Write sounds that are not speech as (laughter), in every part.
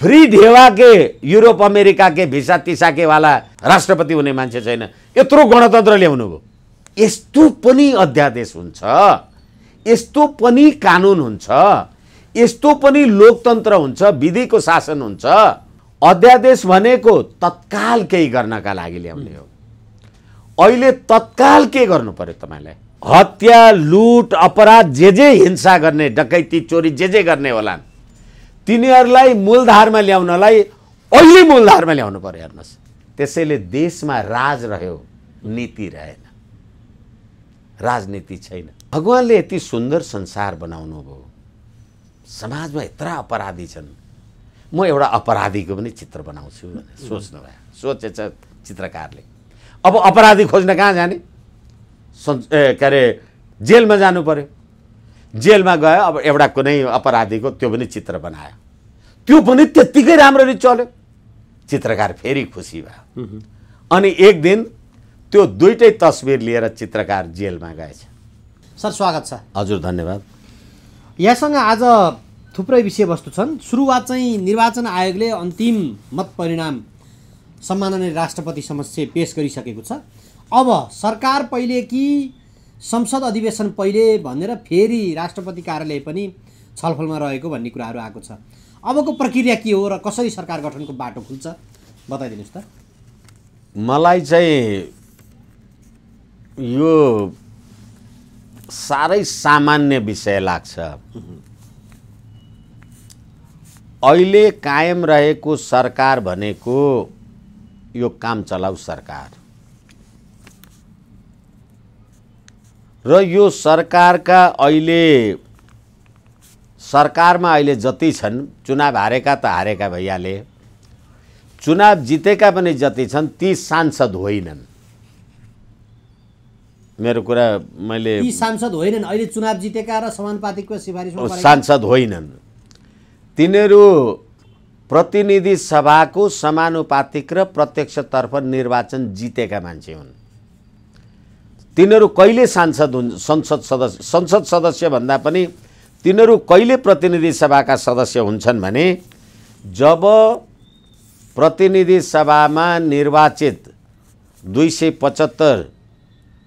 free ढेवा के Europe America के visa तिसा के वाला राष्ट्रपति हुने मान्छे छैन यत्रो गणतन्त्र ल्याउनु भयो यस्तो पनि अध्यादेश हुन्छ यस्तो पनि कानुन हुन्छ यस्तो पनि लोकतन्त्र हुन्छ विधिको शासन हुन्छ अध्यादेश भनेको तत्काल केही गर्नका लागि ल्याउने हो अहिले तत्काल के गर्नु पर्यो तपाईँलाई हत्या लुट अपराध जे जे हिंसा गर्ने डकैती चोरी जे जे गर्ने होलान् तिनीहरूलाई मूलधारमा ल्याउनलाई अहिले मूलधारमा ल्याउनु पऱ्यो हेर्नुहोस् त्यसैले देशमा राज रह्यो नीति रहेन राजनीति छैन भगवान्ले यति सुन्दर संसार बनाउनु भयो समाजमा यत्र अपराधी छन् म एउटा अपराधीको पनि चित्र बनाउँछु भनेर सोच्नु भयो सोचेछ चित्रकारले अब अपराधी खोज्न कहाँ जाने के अरे जेलमा जानु पऱ्यो जेलमा गयो अब एउटा कुनै अपराधीको त्यो पनि चित्र बनायो त्यो पनि त्यत्तिकै राम्ररी चल्यो चित्रकार फेरि खुसी भयो अनि एक दिन त्यो दुइटै तस्बिर लिएर चित्रकार जेलमा गएछ सर स्वागत छ हजुर धन्यवाद यहाँसँग आज थुप्रै विषयवस्तु छन् सुरुवात चाहिँ निर्वाचन आयोगले अन्तिम मत परिणाम सम्माननीय राष्ट्रपति समक्ष पेस गरिसकेको छ अब सरकार पहिले कि संसद अधिवेशन पहिले भनेर फेरि राष्ट्रपति कार्यालय पनि छलफलमा रहेको भन्ने कुराहरू आएको छ अबको प्रक्रिया के हो र कसरी सरकार गठनको बाटो खुल्छ बताइदिनुहोस् त मलाई चाहिँ यो साह्रै सामान्य विषय लाग्छ अहिले कायम रहेको सरकार भनेको यो काम चलाउ सरकार र यो सरकारका अहिले सरकारमा अहिले जति छन् चुनाव हारेका त हारेका भइहाले चुनाव जितेका पनि जति छन् ती सांसद होइनन् मेरो कुरा मैले सांसद होइनन् अहिले चुनाव जितेका र समानुपातिकको सिफारिसमा सांसद होइनन् तिनीहरू प्रतिनिधि सभाको समानुपातिक र प्रत्यक्षतर्फ निर्वाचन जितेका मान्छे हुन् तिनीहरू कहिले सांसद हुन् संसद सदस्य संसद सदस्य भन्दा पनि तिनीहरू कहिले प्रतिनिधि सभाका सदस्य हुन्छन् भने जब प्रतिनिधि सभामा निर्वाचित दुई सय पचहत्तर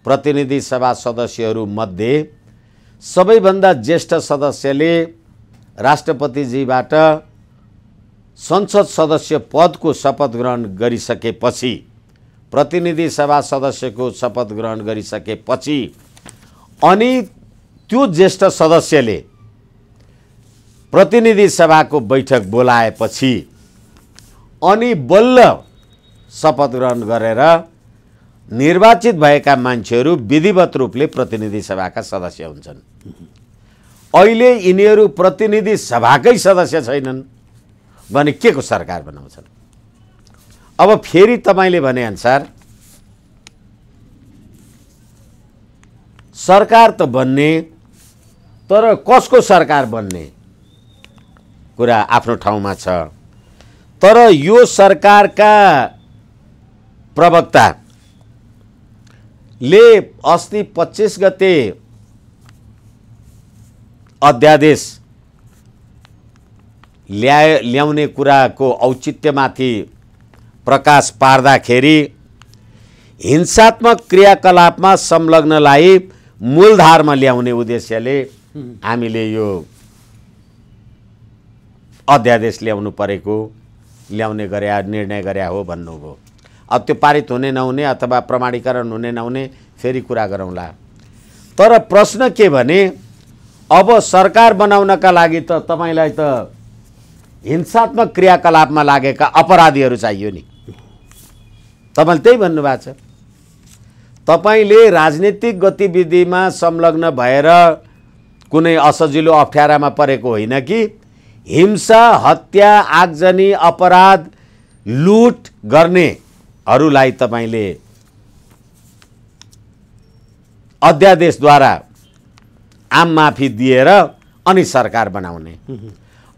प्रतिनिधि सभा सदस्यहरूमध्ये सबैभन्दा ज्येष्ठ सदस्यले राष्ट्रपतिजीबाट संसद सदस्य पदको शपथ ग्रहण गरिसकेपछि प्रतिनिधि सभा सदस्यको शपथ ग्रहण गरिसकेपछि अनि त्यो ज्येष्ठ सदस्यले प्रतिनिधि सभाको बैठक बोलाएपछि अनि बल्ल शपथ ग्रहण गरेर निर्वाचित भएका मान्छेहरू विधिवत रूपले प्रतिनिधि सभाका सदस्य हुन्छन् अहिले यिनीहरू प्रतिनिधि सभाकै सदस्य छैनन् भने के को सरकार बनाउँछन् अब फेरि तपाईँले भनेअनुसार सरकार त बन्ने तर कसको सरकार बन्ने कुरा आफ्नो ठाउँमा छ तर यो सरकारका ले अस्ति पच्चिस गते अध्यादेश ल्याए ल्याउने कुराको औचित्यमाथि प्रकाश पार्दाखेरि हिंसात्मक क्रियाकलापमा संलग्नलाई मूलधारमा ल्याउने उद्देश्यले हामीले यो अध्यादेश ल्याउनु परेको ल्याउने गरे निर्णय गरे हो भन्नुभयो अब त्यो पारित हुने नहुने अथवा प्रमाणीकरण हुने नहुने फेरि कुरा गरौँला तर प्रश्न के भने अब सरकार बनाउनका लागि त तपाईँलाई त हिंसात्मक क्रियाकलापमा लागेका अपराधीहरू चाहियो नि तपाईँले त्यही भन्नुभएको छ तपाईँले राजनीतिक गतिविधिमा संलग्न भएर कुनै असजिलो अप्ठ्यारामा परेको होइन कि हिंसा हत्या आगजनी अपराध लुट गर्नेहरूलाई तपाईँले अध्यादेशद्वारा आम माफी दिएर अनि सरकार बनाउने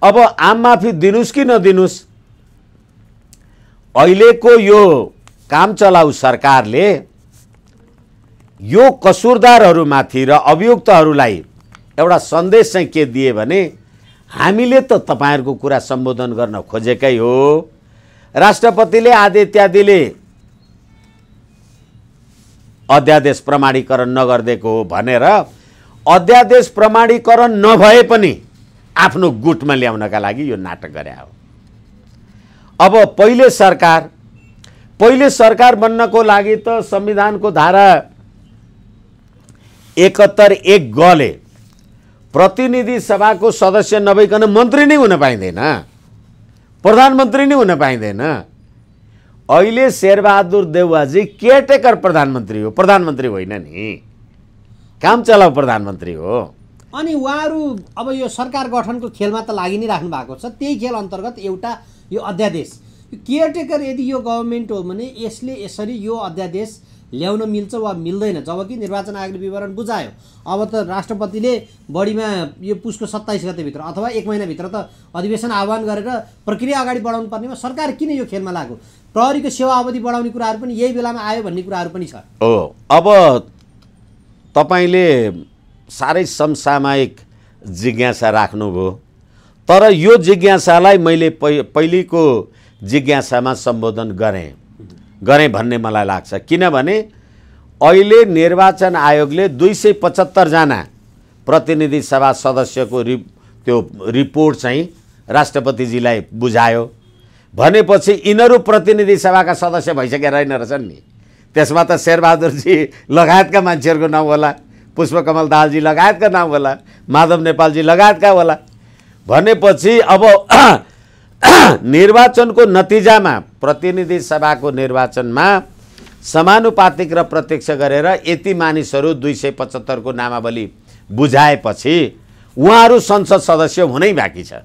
अब आम माफी दिनुहोस् कि नदिनुहोस् अहिलेको यो काम चलाउ सरकारले यो कसुरदारहरूमाथि र अभियुक्तहरूलाई एउटा सन्देश चाहिँ के दिए भने हामीले त तपाईँहरूको कुरा सम्बोधन गर्न खोजेकै हो राष्ट्रपतिले आदित्यादिले अध्यादेश प्रमाणीकरण नगरिदिएको हो भनेर अध्यादेश प्रमाणीकरण नभए पनि आफ्नो गुटमा ल्याउनका लागि यो नाटक गरे हो अब पहिले सरकार पहिले सरकार बन्नको लागि त संविधानको धारा एकहत्तर एक गले प्रतिनिधि सभाको सदस्य नभइकन मन्त्री नै हुन पाइँदैन प्रधानमन्त्री नै हुन पाइँदैन अहिले शेरबहादुर देउवाजी केयरटेकर प्रधानमन्त्री हो प्रधानमन्त्री होइन नि काम चलाउ प्रधानमन्त्री हो अनि उहाँहरू अब यो सरकार गठनको खेलमा त लागि नै राख्नु भएको छ त्यही खेल अन्तर्गत एउटा यो अध्यादेश केयरटेकर यदि यो गभर्मेन्ट हो भने यसले यसरी यो अध्यादेश ल्याउन मिल्छ वा मिल्दैन जबकि निर्वाचन आयोगले विवरण बुझायो अब त राष्ट्रपतिले बढीमा यो पुसको सत्ताइस गतेभित्र अथवा एक महिनाभित्र त अधिवेशन आह्वान गरेर प्रक्रिया अगाडि बढाउनु पर्नेमा सरकार किन यो खेलमा लाग्यो प्रहरीको सेवा अवधि बढाउने कुराहरू पनि यही बेलामा आयो भन्ने कुराहरू पनि छ हो अब तपाईँले साह्रै समसामायिक जिज्ञासा राख्नुभयो तर यो जिज्ञासालाई मैले पै पहिलेको जिज्ञासामा सम्बोधन गरेँ गरेँ भन्ने मलाई लाग्छ किनभने अहिले निर्वाचन आयोगले दुई सय पचहत्तरजना प्रतिनिधि सभा सदस्यको रि त्यो रिपोर्ट चाहिँ राष्ट्रपतिजीलाई बुझायो भनेपछि यिनीहरू प्रतिनिधि सभाका सदस्य भइसकेका रहेन रहेछन् नि त्यसमा त शेरबहादुरजी लगायतका मान्छेहरूको नाउँ होला पुष्पकमल दालजी लगायतका नाउँ होला माधव नेपालजी लगायतका होला भनेपछि अब (coughs) निर्वाचनको नतिजामा प्रतिनिधि सभाको निर्वाचनमा समानुपातिक र प्रत्यक्ष गरेर यति मानिसहरू दुई सय पचहत्तरको नामावली बुझाएपछि उहाँहरू संसद सदस्य हुनै बाँकी छ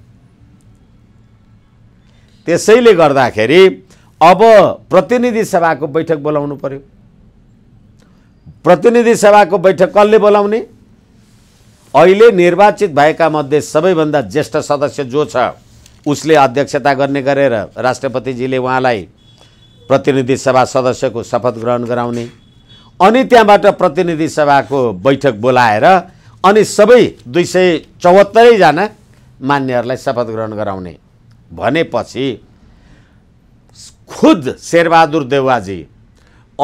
त्यसैले गर्दाखेरि अब प्रतिनिधि सभाको बैठक बोलाउनु पर्यो प्रतिनिधि सभाको बैठक कसले बोलाउने अहिले निर्वाचित भएका मध्ये सबैभन्दा ज्येष्ठ सदस्य जो छ उसले अध्यक्षता गर्ने गरेर राष्ट्रपतिजीले उहाँलाई प्रतिनिधि सभा सदस्यको शपथ ग्रहण गराउने अनि त्यहाँबाट प्रतिनिधि सभाको बैठक बोलाएर अनि सबै दुई सय चौहत्तरैजना मान्यहरूलाई शपथ ग्रहण गराउने भनेपछि खुद शेरबहादुर देवाजी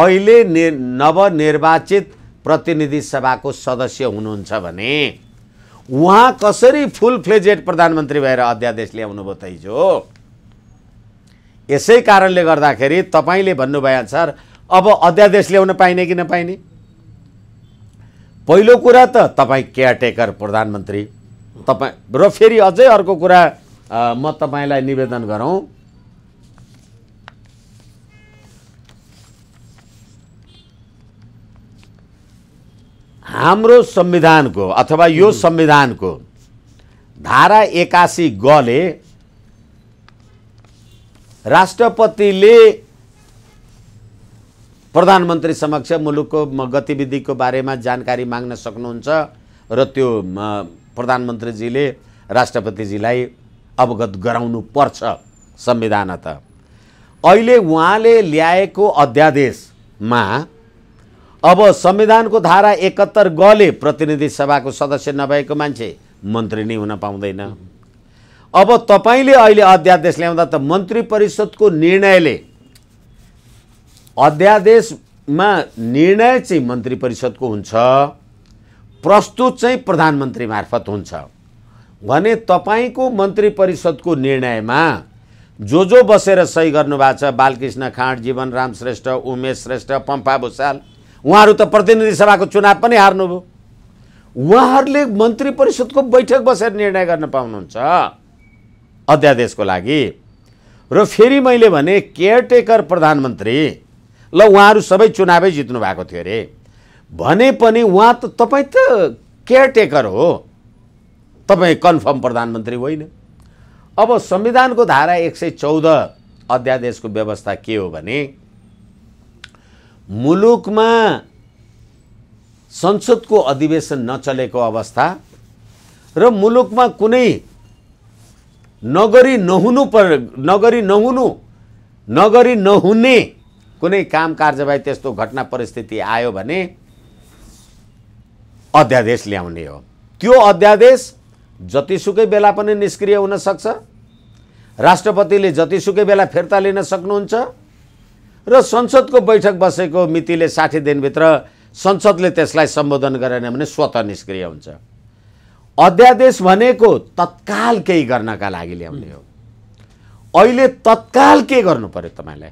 अहिले नि नवनिर्वाचित प्रतिनिधि सभाको सदस्य हुनुहुन्छ भने उहाँ कसरी फुल फ्लेजेड प्रधानमन्त्री भएर अध्यादेश ल्याउनु त हिजो यसै कारणले गर्दाखेरि तपाईँले सर अब अध्यादेश ल्याउन पाइने कि नपाइने पहिलो कुरा त तपाईँ केयरटेकर प्रधानमन्त्री तपाईँ र फेरि अझै अर्को कुरा म तपाईँलाई निवेदन गरौँ हाम्रो संविधानको अथवा यो संविधानको धारा एकासी गले राष्ट्रपतिले प्रधानमन्त्री समक्ष मुलुकको गतिविधिको बारेमा जानकारी माग्न सक्नुहुन्छ र त्यो प्रधानमन्त्रीजीले राष्ट्रपतिजीलाई अवगत गराउनु पर्छ संविधान त अहिले उहाँले ल्याएको अध्यादेशमा अब संविधानको धारा एकहत्तर गले प्रतिनिधि सभाको सदस्य नभएको मान्छे मन्त्री नै हुन पाउँदैन अब तपाईँले अहिले अध्यादेश ल्याउँदा त मन्त्री परिषदको निर्णयले अध्यादेशमा निर्णय चाहिँ मन्त्री परिषदको हुन्छ प्रस्तुत चाहिँ प्रधानमन्त्री मार्फत हुन्छ भने तपाईँको मन्त्री परिषदको निर्णयमा जो जो बसेर सही गर्नुभएको छ बालकृष्ण खाँड राम श्रेष्ठ उमेश श्रेष्ठ पम्पा भुषाल उहाँहरू त प्रतिनिधि सभाको चुनाव पनि हार्नुभयो उहाँहरूले मन्त्री परिषदको बैठक बसेर निर्णय गर्न पाउनुहुन्छ अध्यादेशको लागि र फेरि मैले भने केयरटेकर प्रधानमन्त्री ल उहाँहरू सबै चुनावै जित्नु भएको थियो अरे भने पनि उहाँ त तपाईँ त केयरटेकर हो तपाईँ कन्फर्म प्रधानमन्त्री होइन अब संविधानको धारा एक सय चौध अध्यादेशको व्यवस्था के हो भने मुलुकमा संसदको अधिवेशन नचलेको अवस्था र मुलुकमा कुनै नगरी नहुनु पर नगरी नहुनु नगरी नहुने कुनै काम कार्यवाही त्यस्तो घटना परिस्थिति आयो भने अध्यादेश ल्याउने हो त्यो अध्यादेश जतिसुकै बेला पनि निष्क्रिय हुनसक्छ राष्ट्रपतिले जतिसुकै बेला फिर्ता लिन सक्नुहुन्छ र संसदको बैठक बसेको मितिले साठी दिनभित्र संसदले त्यसलाई सम्बोधन गरेन भने स्वत निष्क्रिय हुन्छ अध्यादेश भनेको तत्काल केही गर्नका लागि ल्याउने हो अहिले तत्काल के गर्नु पर्यो तपाईँलाई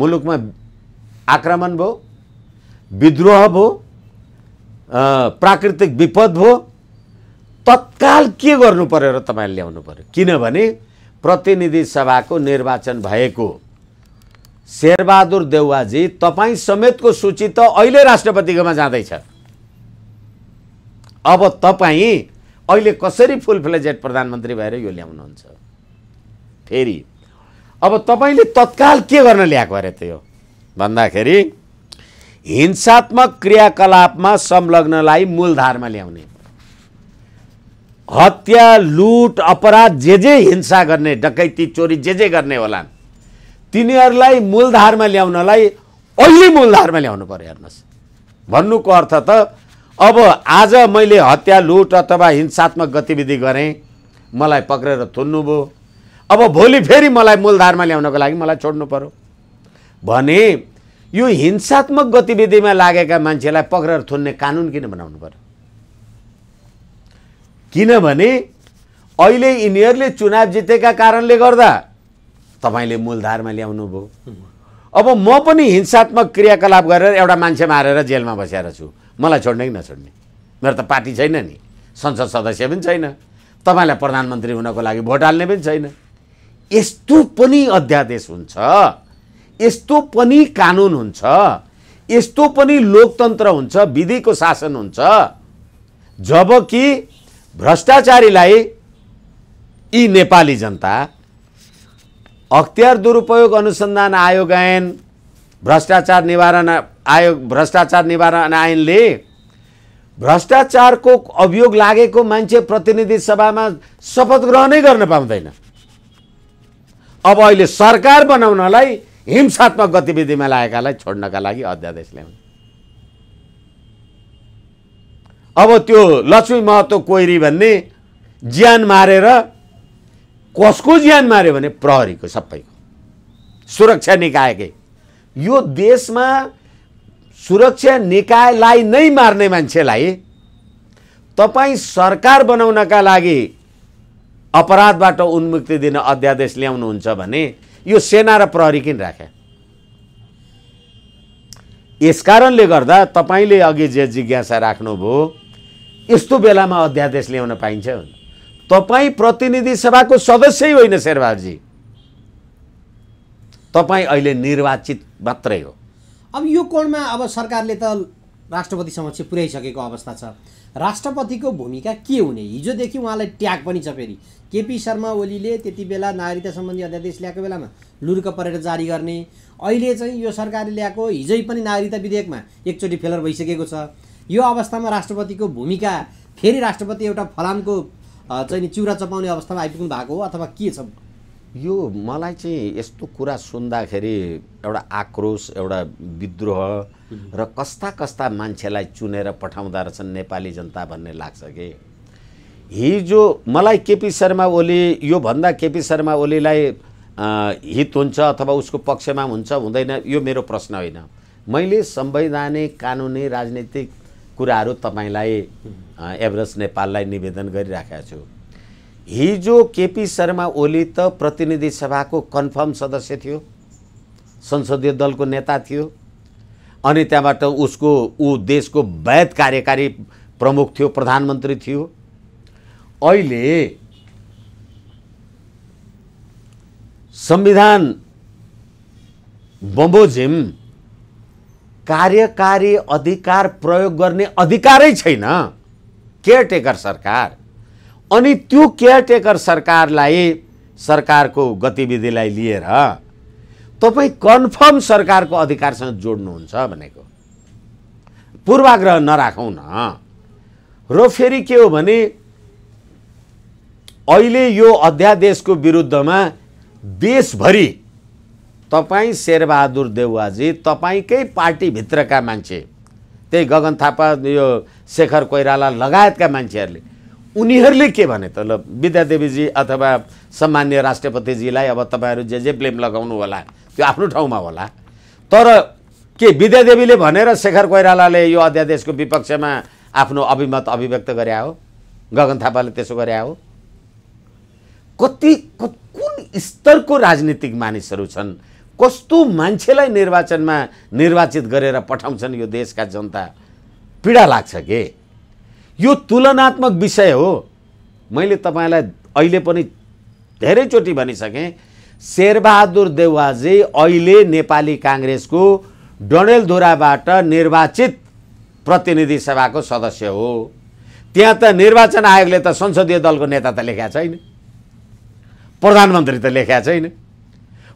मुलुकमा आक्रमण भयो विद्रोह भयो प्राकृतिक विपद भयो तत्काल के गर्नु पर्यो र तपाईँले ल्याउनु पर्यो किनभने प्रतिनिधि सभाको निर्वाचन भएको शेरबहादुर देउवाजी तपाईँ समेतको सूची त अहिले राष्ट्रपतिकोमा जाँदैछ अब तपाईँ अहिले कसरी फुल फ्लेजेड प्रधानमन्त्री भएर यो ल्याउनुहुन्छ फेरि अब तपाईँले तत्काल के गर्न ल्याएको अरे त्यो भन्दाखेरि हिंसात्मक क्रियाकलापमा संलग्नलाई मूलधारमा ल्याउने हत्या लुट अपराध जे जे हिंसा गर्ने डकैती चोरी जे जे गर्ने होलान् तिनीहरूलाई मूलधारमा ल्याउनलाई अहिले मूलधारमा ल्याउनु पऱ्यो हेर्नुहोस् भन्नुको अर्थ त अब आज मैले हत्या लुट अथवा हिंसात्मक गतिविधि गरेँ मलाई पक्रेर थुन्नुभयो अब भोलि फेरि मलाई मूलधारमा ल्याउनको लागि मलाई छोड्नु पऱ्यो भने यो हिंसात्मक गतिविधिमा लागेका मान्छेलाई पक्रेर थुन्ने कानुन किन बनाउनु पऱ्यो किनभने अहिले यिनीहरूले चुनाव जितेका कारणले गर्दा तपाईँले मूलधारमा ल्याउनु भयो अब म पनि हिंसात्मक क्रियाकलाप गरेर एउटा मान्छे मारेर जेलमा बसेर छु मलाई छोड्ने कि नछोड्ने मेरो त पार्टी छैन नि संसद सदस्य पनि छैन तपाईँलाई प्रधानमन्त्री हुनको लागि भोट हाल्ने पनि छैन यस्तो पनि अध्यादेश हुन्छ यस्तो पनि कानुन हुन्छ यस्तो पनि लोकतन्त्र हुन्छ विधिको शासन हुन्छ जब कि भ्रष्टाचारीलाई यी नेपाली जनता अख्तियार दुरुपयोग अनुसन्धान आयोग ऐन भ्रष्टाचार निवारण आयोग भ्रष्टाचार निवारण ऐनले भ्रष्टाचारको अभियोग लागेको मान्छे प्रतिनिधि सभामा शपथ ग्रहणै गर्न पाउँदैन अब अहिले सरकार बनाउनलाई हिंसात्मक गतिविधिमा लागेकालाई छोड्नका लागि अध्यादेश ल्याउने अब त्यो लक्ष्मी महतो कोइरी भन्ने ज्यान मारेर कसको ज्यान मार्यो भने प्रहरीको सबैको सुरक्षा निकायकै यो देशमा सुरक्षा निकायलाई नै मार्ने मान्छेलाई तपाईँ सरकार बनाउनका लागि अपराधबाट उन्मुक्ति दिन अध्यादेश ल्याउनुहुन्छ भने यो सेना र प्रहरी किन राखे कारणले गर्दा तपाईँले अघि जे जिज्ञासा राख्नुभयो यस्तो बेलामा अध्यादेश ल्याउन पाइन्छ तपाईँ प्रतिनिधि सभाको सदस्यै होइन शेरबहाजी तपाईँ अहिले निर्वाचित मात्रै हो अब यो कोणमा अब सरकारले त राष्ट्रपति समक्ष पुर्याइसकेको अवस्था छ राष्ट्रपतिको भूमिका के हुने हिजोदेखि उहाँलाई ट्याग पनि छ फेरि केपी शर्मा ओलीले त्यति बेला नागरिकता सम्बन्धी अध्यादेश ल्याएको बेलामा लुर्क परेर जारी गर्ने अहिले चाहिँ यो सरकारले ल्याएको हिजै पनि नागरिकता विधेयकमा एकचोटि फेलर भइसकेको छ यो अवस्थामा राष्ट्रपतिको भूमिका फेरि राष्ट्रपति एउटा फलामको चाहिँ नि चिउरा चपाउने अवस्थामा आइपुग्नु भएको हो अथवा के छ यो मलाई चाहिँ यस्तो कुरा सुन्दाखेरि एउटा आक्रोश एउटा विद्रोह र कस्ता कस्ता मान्छेलाई चुनेर पठाउँदा रहेछन् नेपाली जनता भन्ने लाग्छ कि हिजो मलाई केपी शर्मा ओली यो भन्दा केपी शर्मा ओलीलाई हित हुन्छ अथवा उसको पक्षमा हुन्छ हुँदैन यो मेरो प्रश्न होइन मैले संवैधानिक कानुनी राजनीतिक कुराहरू तपाईँलाई एभरेस्ट नेपाललाई निवेदन गरिराखेको छु हिजो केपी शर्मा ओली त प्रतिनिधि सभाको कन्फर्म सदस्य थियो संसदीय दलको नेता थियो अनि त्यहाँबाट उसको ऊ देशको वैध कार्यकारी प्रमुख थियो प्रधानमन्त्री थियो अहिले संविधान बमोजिम कार्यकारी अधिकार प्रयोग गर्ने अधिकारै छैन केयरटेकर सरकार अनि त्यो केयरटेकर सरकारलाई सरकारको गतिविधिलाई लिएर तपाईँ कन्फर्म सरकारको अधिकारसँग जोड्नुहुन्छ भनेको पूर्वाग्रह नराखौँ न र फेरि के हो भने अहिले यो अध्यादेशको विरुद्धमा देशभरि तपाईँ शेरबहादुर देउवाजी तपाईँकै पार्टीभित्रका मान्छे त्यही गगन थापा यो शेखर कोइराला लगायतका मान्छेहरूले उनीहरूले के भने त ल विद्यादेवीजी अथवा सामान्य राष्ट्रपतिजीलाई अब तपाईँहरू जे जे ब्लेम लगाउनु होला त्यो आफ्नो ठाउँमा होला तर के विद्यादेवीले भनेर शेखर कोइरालाले यो अध्यादेशको विपक्षमा आफ्नो अभिमत अभिव्यक्त गरे हो गगन थापाले त्यसो गरे हो कति कुन स्तरको राजनीतिक मानिसहरू छन् कस्तो मान्छेलाई निर्वाचनमा निर्वाचित गरेर पठाउँछन् यो देशका जनता पीडा लाग्छ के यो तुलनात्मक विषय हो मैले तपाईँलाई अहिले पनि धेरैचोटि भनिसकेँ शेरबहादुर देवाजी अहिले नेपाली काङ्ग्रेसको डणेलधुराबाट निर्वाचित प्रतिनिधि सभाको सदस्य हो त्यहाँ त निर्वाचन आयोगले त संसदीय दलको नेता त लेखा छैन प्रधानमन्त्री त लेखा छैन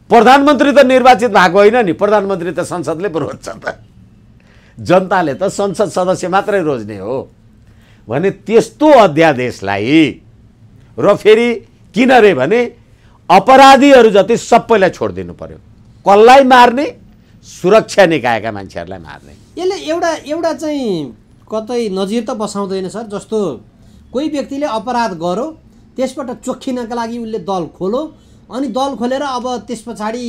प्रधानमन्त्री त निर्वाचित भएको होइन नि प्रधानमन्त्री त संसदले पो रोज्छ त जनताले त संसद सदस्य मात्रै रोज्ने हो भने त्यस्तो अध्यादेशलाई र फेरि किन रे भने अपराधीहरू जति सबैलाई छोडिदिनु पर्यो कसलाई मार्ने सुरक्षा निकायका मान्छेहरूलाई मार्ने यसले एउटा एउटा चाहिँ कतै नजिर त बसाउँदैन सर जस्तो कोही व्यक्तिले अपराध गरो त्यसबाट चोखिनका लागि उसले दल खोलो अनि दल खोलेर अब त्यस पछाडि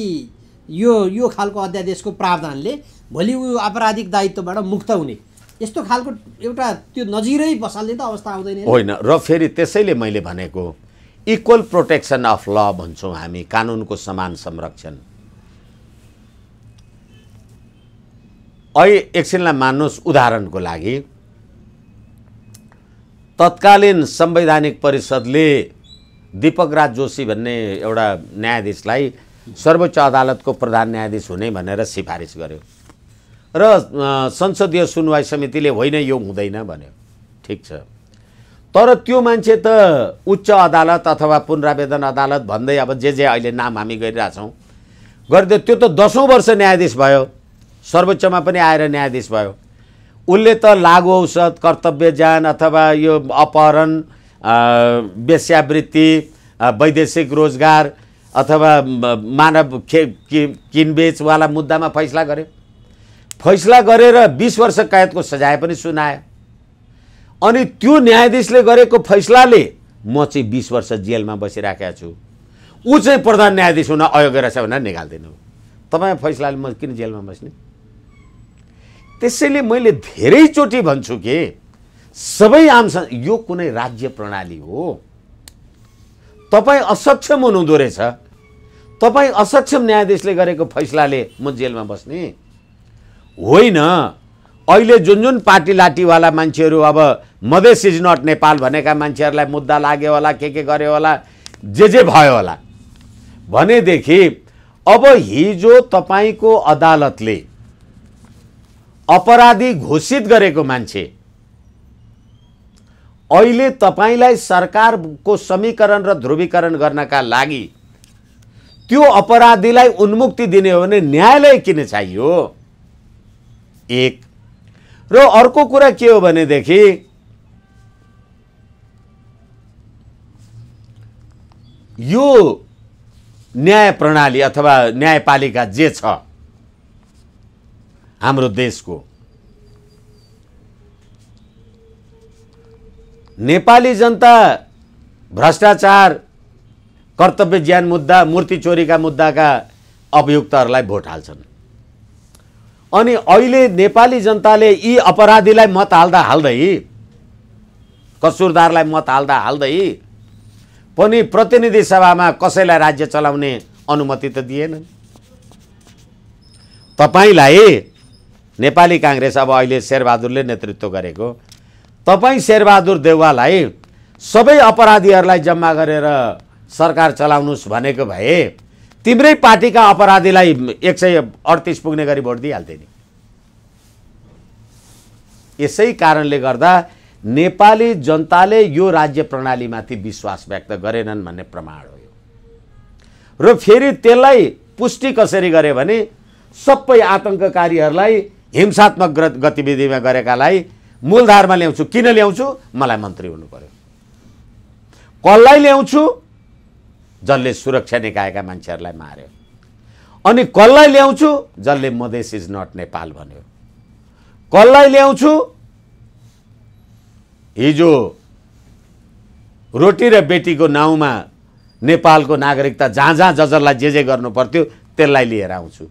यो यो खालको अध्यादेशको प्रावधानले भोलि उयो आपराधिक दायित्वबाट मुक्त हुने यस्तो खालको एउटा त्यो नजिरै बसाल्ने त अवस्था आउँदैन होइन र फेरि त्यसैले मैले भनेको इक्वल प्रोटेक्सन अफ ल भन्छौँ हामी कानुनको समान संरक्षण अहिले एकछिनलाई मान्नुहोस् उदाहरणको लागि तत्कालीन संवैधानिक परिषदले दीपक राज जोशी भन्ने एउटा न्यायाधीशलाई सर्वोच्च अदालतको प्रधान न्यायाधीश हुने भनेर सिफारिस गर्यो र संसदीय सुनवाई समितिले होइन यो हुँदैन भन्यो ठिक छ तर त्यो मान्छे त उच्च अदालत अथवा पुनरावेदन अदालत भन्दै अब जे जे अहिले नाम हामी गरिरहेछौँ गरिदियो त्यो त दसौँ वर्ष न्यायाधीश भयो सर्वोच्चमा पनि आएर न्यायाधीश भयो उसले त लागु औषध कर्तव्य ज्यान अथवा यो अपहरण वेश्यावृत्ति वैदेशिक रोजगार अथवा मानव खे कि किनबेचवाला मुद्दामा फैसला गर्यो फैसला गरेर बिस वर्ष कैदको सजाय पनि सुनायो अनि त्यो न्यायाधीशले गरेको फैसलाले म चाहिँ बिस वर्ष जेलमा बसिराखेको छु ऊ चाहिँ प्रधान न्यायाधीश हुन अयोग्य रहेछ भनेर निकालिदिनु तपाईँ फैसलाले म किन जेलमा बस्ने त्यसैले मैले धेरैचोटि भन्छु कि सबै आम यो कुनै राज्य प्रणाली हो तपाईँ असक्षम हुनुहुँदो रहेछ तपाईँ असक्षम न्यायाधीशले गरेको फैसलाले म जेलमा बस्ने होइन अहिले जुन जुन पार्टी लाटीवाला मान्छेहरू अब मधेस इज नट नेपाल भनेका मान्छेहरूलाई मुद्दा लाग्यो होला के के गर्यो होला जे जे भयो होला भनेदेखि अब हिजो तपाईँको अदालतले अपराधी घोषित गरेको मान्छे अहिले तपाईँलाई सरकारको समीकरण र ध्रुवीकरण गर्नका लागि त्यो अपराधीलाई उन्मुक्ति दिने हो भने न्यायालय किन चाहियो एक र अर्को कुरा के हो भनेदेखि यो न्याय प्रणाली अथवा न्यायपालिका जे छ हाम्रो देशको नेपाली जनता भ्रष्टाचार कर्तव्य ज्ञान मुद्दा मूर्ति चोरीका मुद्दाका अभियुक्तहरूलाई भोट हाल्छन् अनि अहिले नेपाली जनताले यी अपराधीलाई मत हाल्दा हाल्दै कसुरदारलाई मत हाल्दा हाल्दै पनि प्रतिनिधि सभामा कसैलाई राज्य चलाउने अनुमति त दिएनन् तपाईँलाई नेपाली काङ्ग्रेस अब अहिले शेरबहादुरले नेतृत्व गरेको तपाईँ शेरबहादुर देउवालाई सबै अपराधीहरूलाई जम्मा गरेर सरकार चलाउनुहोस् भनेको भए तिम्रै पार्टीका अपराधीलाई एक सय अडतिस पुग्ने गरी भोट दिइहाल्थे नि यसै कारणले गर्दा नेपाली जनताले यो राज्य प्रणालीमाथि विश्वास व्यक्त गरेनन् भन्ने प्रमाण हो यो र फेरि त्यसलाई पुष्टि कसरी गरे भने सबै आतङ्ककारीहरूलाई हिंसात्मक गतिविधिमा गरेकालाई मूलधारमा ल्याउँछु किन ल्याउँछु मलाई मन्त्री हुनु पर्यो कसलाई ल्याउँछु जसले सुरक्षा निकायका मान्छेहरूलाई मार्यो अनि कसलाई ल्याउँछु जसले मधेस इज नट नेपाल भन्यो कसलाई ल्याउँछु हिजो रोटी र बेटीको नाउँमा नेपालको नागरिकता जहाँ जहाँ जजरलाई जे जे गर्नु पर्थ्यो त्यसलाई लिएर आउँछु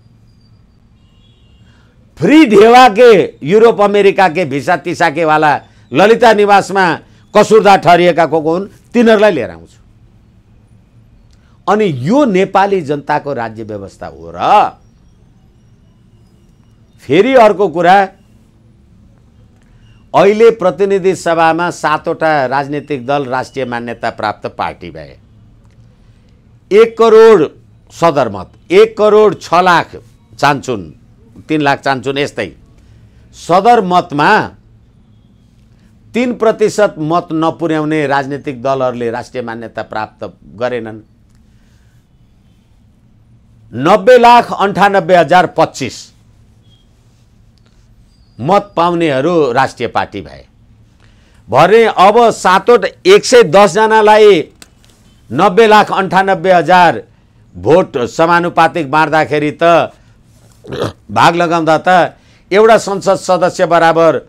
फ्री धेवा के युरोप अमेरिका के भिसा वाला ललिता निवासमा कसुरदार ठहरिएका को हुन् तिनीहरूलाई लिएर आउँछु अनि यो नेपाली जनताको राज्य व्यवस्था हो र फेरि अर्को कुरा अहिले प्रतिनिधि सभामा सातवटा राजनीतिक दल राष्ट्रिय मान्यता प्राप्त पार्टी भए एक करोड सदरमत एक करोड छ लाख चान्चुन तिन लाख चाहन्छन् यस्तै सदरमतमा तिन प्रतिशत मत नपुर्याउने राजनीतिक दलहरूले राष्ट्रिय मान्यता प्राप्त गरेनन् नब्बे लाख अन्ठानब्बे हजार पच्चिस मत पाउनेहरू राष्ट्रिय पार्टी भए भने अब सातवटा एक सय दसजनालाई नब्बे लाख अन्ठानब्बे हजार भोट समानुपातिक बाँड्दाखेरि त भाग लगाउँदा त एउटा संसद सदस्य बराबर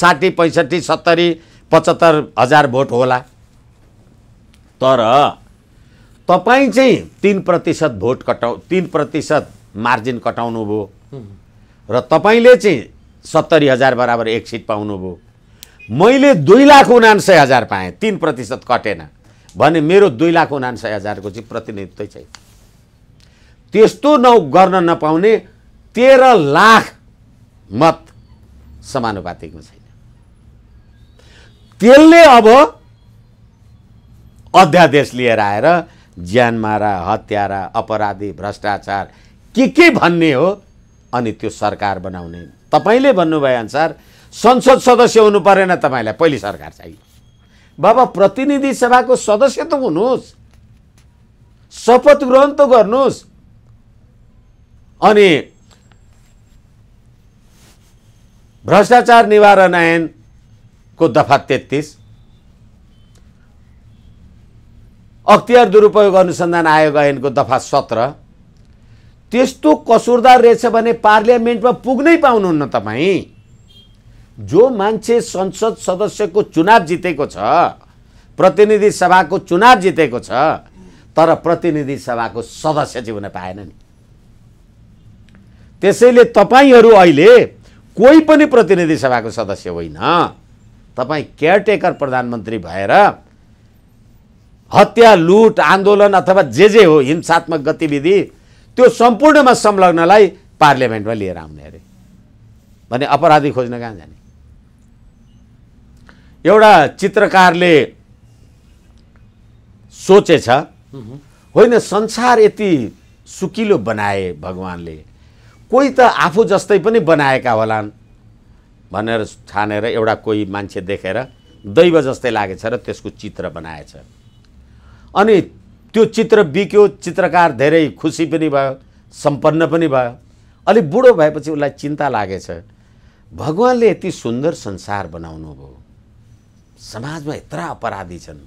साठी पैँसठी सत्तरी पचहत्तर हजार भोट होला तर तपाईँ चाहिँ तिन प्रतिशत भोट कटाउ तिन प्रतिशत मार्जिन कटाउनुभयो र तपाईँले चाहिँ सत्तरी हजार बराबर एक सिट पाउनुभयो मैले दुई लाख उनान्सय हजार पाएँ तिन प्रतिशत कटेन भने मेरो दुई लाख उनान्सय हजारको चाहिँ प्रतिनिधित्व चाहिँ त्यस्तो न गर्न नपाउने तेह्र लाख मत समानुपातिकमा छैन त्यसले अब अध्यादेश लिएर आएर ज्यान मारा हत्यारा अपराधी भ्रष्टाचार के के भन्ने हो अनि त्यो सरकार बनाउने तपाईँले भन्नुभए अनुसार संसद सदस्य हुनु परेन तपाईँलाई पहिले सरकार चाहियो बाबा प्रतिनिधि सभाको सदस्य त हुनुहोस् शपथ ग्रहण त गर्नुहोस् अनि भ्रष्टाचार निवारण ऐनको दफा तेत्तिस अख्तियार दुरुपयोग अनुसन्धान आयोग ऐनको दफा सत्र त्यस्तो कसुरदार रहेछ भने पार्लियामेन्टमा पुग्नै पाउनुहुन्न तपाईँ जो मान्छे संसद सदस्यको चुनाव जितेको छ प्रतिनिधि सभाको चुनाव जितेको छ तर प्रतिनिधि सभाको सदस्य जिउन पाएन नि त्यसैले तपाईँहरू अहिले कोही पनि प्रतिनिधि सभाको सदस्य होइन तपाईँ केयरटेकर प्रधानमन्त्री भएर हत्या लुट आन्दोलन अथवा जे जे हो हिंसात्मक गतिविधि त्यो सम्पूर्णमा संलग्नलाई पार्लियामेन्टमा लिएर आउने अरे भने अपराधी खोज्न कहाँ जाने एउटा चित्रकारले सोचेछ होइन संसार यति सुकिलो बनाए भगवान्ले कोही त आफू जस्तै पनि बनाएका होलान् भनेर छानेर एउटा कोही मान्छे देखेर दैव जस्तै लागेछ र त्यसको चित्र बनाएछ अनि त्यो चित्र बिक्यो चित्रकार धेरै खुसी पनि भयो सम्पन्न पनि भयो अलि बुढो भएपछि उसलाई चिन्ता लागेछ भगवान्ले यति सुन्दर संसार बनाउनु भयो समाजमा यत्रा अपराधी छन्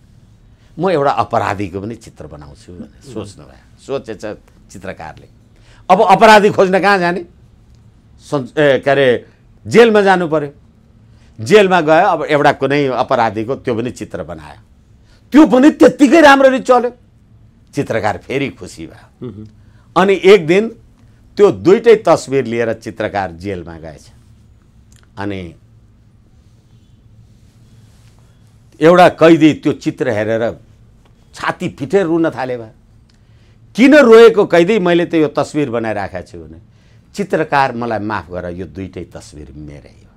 म एउटा अपराधीको पनि चित्र बनाउँछु भनेर सोच्नु भयो सोचेछ चित्रकारले अब अपराधी खोज्न कहाँ जाने ए के अरे जेलमा जानु पर्यो जेलमा गयो अब एउटा कुनै अपराधीको त्यो पनि चित्र बनायो त्यो पनि त्यत्तिकै राम्ररी चल्यो चित्रकार फेरि खुसी भयो अनि एक दिन त्यो दुइटै तस्बिर लिएर चित्रकार जेलमा गएछ अनि एउटा कैदी त्यो चित्र हेरेर छाती फिटेर रुन थाले भयो किन रोएको कैदी मैले त यो तस्विर बनाइराखेको छु भने चित्रकार मलाई माफ गर यो दुइटै तस्विर मेरै हो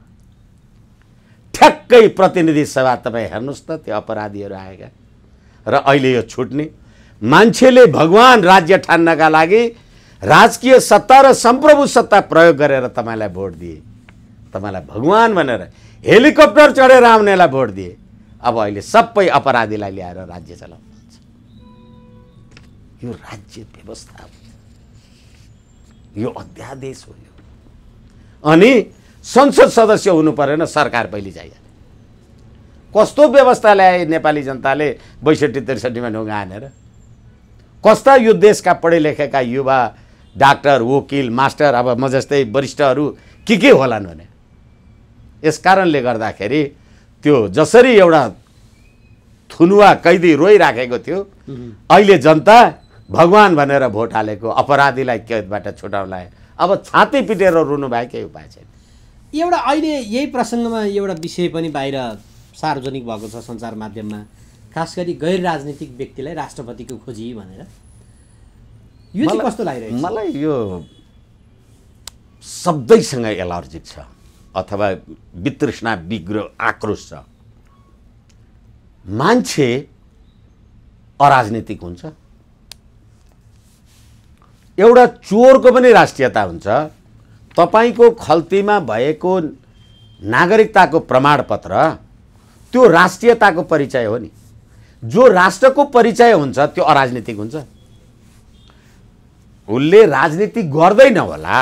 ठ्याक्कै प्रतिनिधि सभा तपाईँ हेर्नुहोस् त त्यो अपराधीहरू आएका र अहिले यो छुट्ने मान्छेले भगवान् राज्य ठान्नका लागि राजकीय सत्ता र सम्प्रभु सत्ता प्रयोग गरेर तपाईँलाई भोट दिए तपाईँलाई भगवान् भनेर हेलिकप्टर चढेर आउनेलाई भोट दिए अब अहिले सबै अपराधीलाई ल्याएर राज्य चलाउँ यो राज्य व्यवस्था हो यो अध्यादेश हो यो अनि संसद सदस्य हुनु परेन सरकार पहिले चाहिहाल्यो कस्तो व्यवस्था ल्याए नेपाली जनताले बैसठी त्रिसठीमा ढुङ्गा हानेर कस्ता यो देशका पढे लेखेका युवा डाक्टर वकिल मास्टर अब म जस्तै वरिष्ठहरू के के होलान् भने यस कारणले गर्दाखेरि त्यो जसरी एउटा थुनुवा कैदी रोइराखेको थियो अहिले जनता भगवान् भनेर भोट हालेको अपराधीलाई कैदबाट छुटाउला अब छाती पिटेर रुनु भए केही उपाय छैन एउटा अहिले यही प्रसङ्गमा एउटा विषय पनि बाहिर सार्वजनिक भएको छ सञ्चार माध्यममा खास गरी गैर राजनीतिक व्यक्तिलाई राष्ट्रपतिको खोजी भनेर यो चाहिँ कस्तो लागिरहेको मलाई यो सबैसँग एलर्जिक छ अथवा वितृष्णा विग्र आक्रोश छ मान्छे अराजनीतिक हुन्छ एउटा चोरको पनि राष्ट्रियता हुन्छ तपाईँको खल्तीमा भएको नागरिकताको प्रमाणपत्र त्यो राष्ट्रियताको परिचय हो नि जो राष्ट्रको परिचय हुन्छ त्यो अराजनीतिक हुन्छ उसले राजनीति गर्दैन होला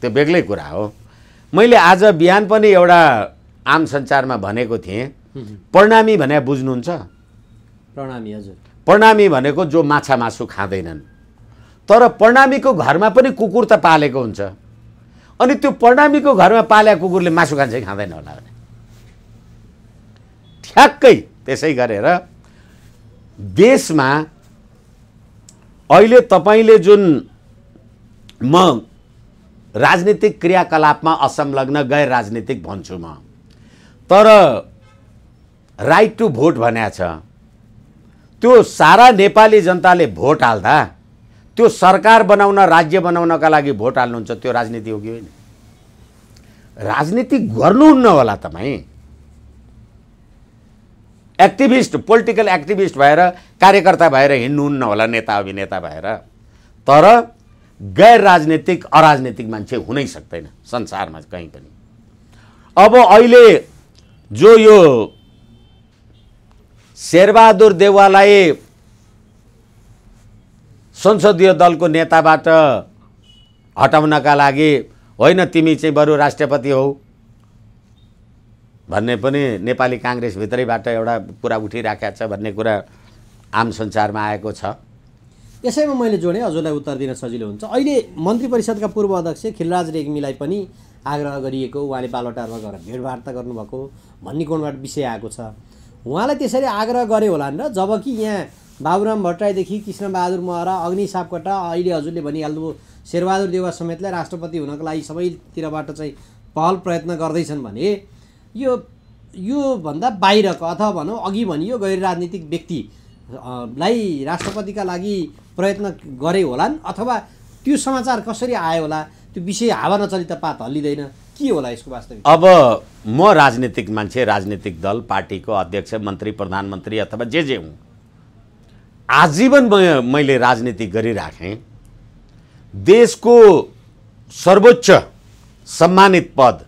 त्यो बेग्लै कुरा हो मैले आज बिहान पनि एउटा आम सञ्चारमा भनेको थिएँ प्रणामी भने बुझ्नुहुन्छ प्रणामी हजुर प्रणामी भनेको जो माछा मासु खाँदैनन् तर प्रणामीको घरमा पनि कुकुर त पालेको हुन्छ अनि त्यो प्रणामीको घरमा पालेको कुकुरले मासु खान्छ खाँदैन होला भने ठ्याक्कै त्यसै गरेर देशमा अहिले तपाईँले जुन म राजनीतिक क्रियाकलापमा असंलग्न गैर राजनीतिक भन्छु म तर राइट टु भोट भनेको छ त्यो सारा नेपाली जनताले भोट हाल्दा त्यो सरकार बनाउन राज्य बनाउनका लागि भोट हाल्नुहुन्छ त्यो राजनीति हो कि होइन राजनीति गर्नुहुन्न होला तपाईँ एक्टिभिस्ट पोलिटिकल एक्टिभिस्ट भएर कार्यकर्ता भएर हिँड्नुहुन्न होला नेता अभिनेता भएर तर गैर राजनीतिक अराजनीतिक मान्छे हुनै सक्दैन संसारमा कहीँ पनि अब अहिले जो यो शेरबहादुर देवालाई संसदीय दलको नेताबाट हटाउनका लागि होइन तिमी चाहिँ बरु राष्ट्रपति हौ भन्ने पनि नेपाली काङ्ग्रेसभित्रैबाट एउटा कुरा उठिराखेको छ भन्ने कुरा आम संसारमा आएको छ यसैमा मैले जोडेँ हजुरलाई उत्तर दिन सजिलो हुन्छ अहिले मन्त्री परिषदका पूर्व अध्यक्ष खिलराज रेग्मीलाई पनि आग्रह गरिएको उहाँले बालटारमा गएर भेटवार्ता गर्नुभएको भन्ने कोणबाट विषय आएको छ उहाँलाई त्यसरी आग्रह गरे होला र जबकि यहाँ बाबुराम भट्टराईदेखि कृष्णबहादुर महरा अग्नि सापकोटा अहिले हजुरले भनिहाल्नुभयो शेरबहादुर देवा समेतलाई राष्ट्रपति हुनको लागि सबैतिरबाट चाहिँ पहल प्रयत्न गर्दैछन् भने यो योभन्दा बाहिरको अथवा भनौँ अघि भनियो गैर राजनीतिक व्यक्ति लाई राष्ट्रपतिका लागि प्रयत्न गरे होलान् अथवा त्यो समाचार कसरी आयो होला त्यो विषय हावा नचलित पात हल्लिँदैन के होला यसको वास्तविक अब म राजनीतिक मान्छे राजनीतिक दल पार्टीको अध्यक्ष मन्त्री प्रधानमन्त्री अथवा जे जे हुँ आजीवन मैले राजनीति गरिराखेँ देशको सर्वोच्च सम्मानित पद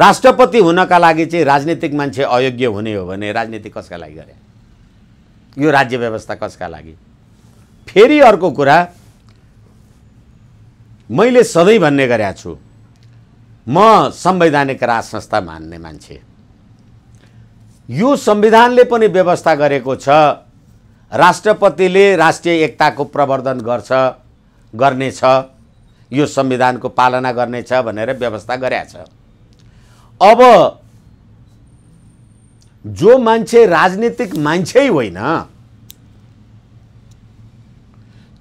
राष्ट्रपति हुनका लागि चाहिँ राजनीतिक मान्छे अयोग्य हुने हो भने राजनीति कसका लागि गरे यो राज्य व्यवस्था कसका लागि फेरि अर्को कुरा मैले सधैँ भन्ने गरेका छु म संवैधानिक राज संस्था मान्ने मान्छे यो संविधानले पनि व्यवस्था गरेको छ राष्ट्रपतिले राष्ट्रिय एकताको प्रवर्धन गर्छ गर्नेछ यो संविधानको पालना गर्नेछ भनेर व्यवस्था गरेछ अब जो मान्छे राजनीतिक मान्छे होइन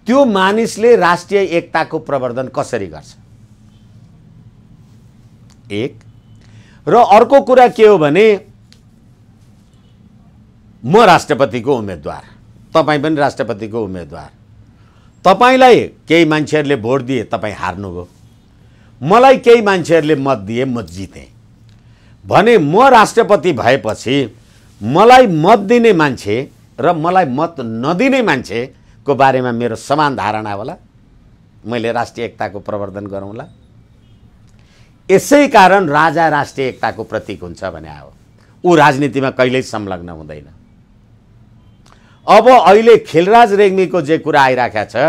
त्यो मानिसले राष्ट्रिय एकताको प्रवर्धन कसरी गर्छ एक र अर्को कुरा के हो भने म राष्ट्रपतिको उम्मेदवार तपाईँ पनि राष्ट्रपतिको उम्मेदवार तपाईँलाई केही मान्छेहरूले भोट दिए तपाईँ हार्नुभयो मलाई केही मान्छेहरूले मत दिए म जितेँ भने म राष्ट्रपति भएपछि मलाई मत दिने मान्छे र मलाई मत नदिने मान्छेको बारेमा मेरो समान धारणा होला मैले राष्ट्रिय एकताको प्रवर्धन गरौँला यसै कारण राजा राष्ट्रिय एकताको प्रतीक हुन्छ भने अब ऊ राजनीतिमा कहिल्यै संलग्न हुँदैन अब अहिले खेलराज रेग्मीको जे कुरा आइरहेको छ